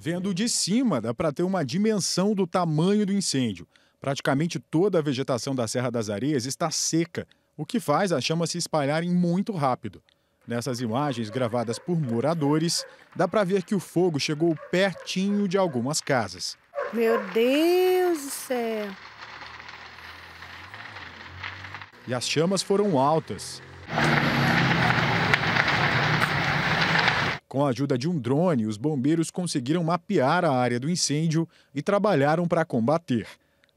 Vendo de cima, dá para ter uma dimensão do tamanho do incêndio. Praticamente toda a vegetação da Serra das Areias está seca, o que faz a chama se espalharem muito rápido. Nessas imagens gravadas por moradores, dá para ver que o fogo chegou pertinho de algumas casas. Meu Deus do céu! E as chamas foram altas. Com a ajuda de um drone, os bombeiros conseguiram mapear a área do incêndio e trabalharam para combater.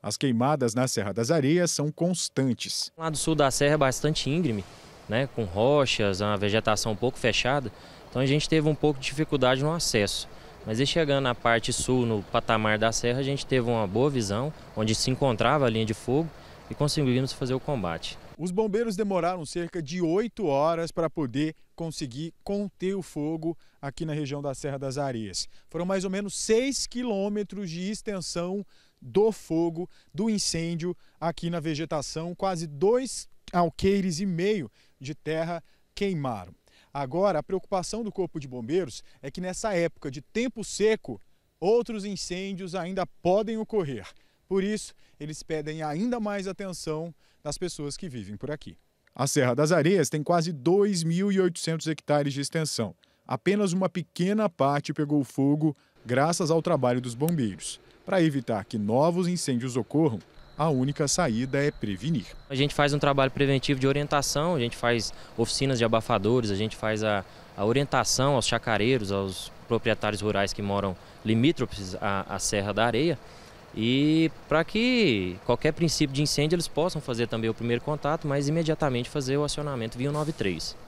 As queimadas na Serra das Areias são constantes. Lá do sul da serra é bastante íngreme, né, com rochas, uma vegetação um pouco fechada, então a gente teve um pouco de dificuldade no acesso. Mas e chegando na parte sul, no patamar da serra, a gente teve uma boa visão, onde se encontrava a linha de fogo e conseguimos fazer o combate. Os bombeiros demoraram cerca de oito horas para poder conseguir conter o fogo aqui na região da Serra das Areias. Foram mais ou menos seis quilômetros de extensão do fogo, do incêndio aqui na vegetação, quase dois alqueires e meio de terra queimaram. Agora, a preocupação do Corpo de Bombeiros é que nessa época de tempo seco, outros incêndios ainda podem ocorrer. Por isso, eles pedem ainda mais atenção das pessoas que vivem por aqui. A Serra das Areias tem quase 2.800 hectares de extensão. Apenas uma pequena parte pegou fogo graças ao trabalho dos bombeiros. Para evitar que novos incêndios ocorram, a única saída é prevenir. A gente faz um trabalho preventivo de orientação, a gente faz oficinas de abafadores, a gente faz a, a orientação aos chacareiros, aos proprietários rurais que moram limítrofes à, à Serra da Areia e para que qualquer princípio de incêndio eles possam fazer também o primeiro contato, mas imediatamente fazer o acionamento via 193.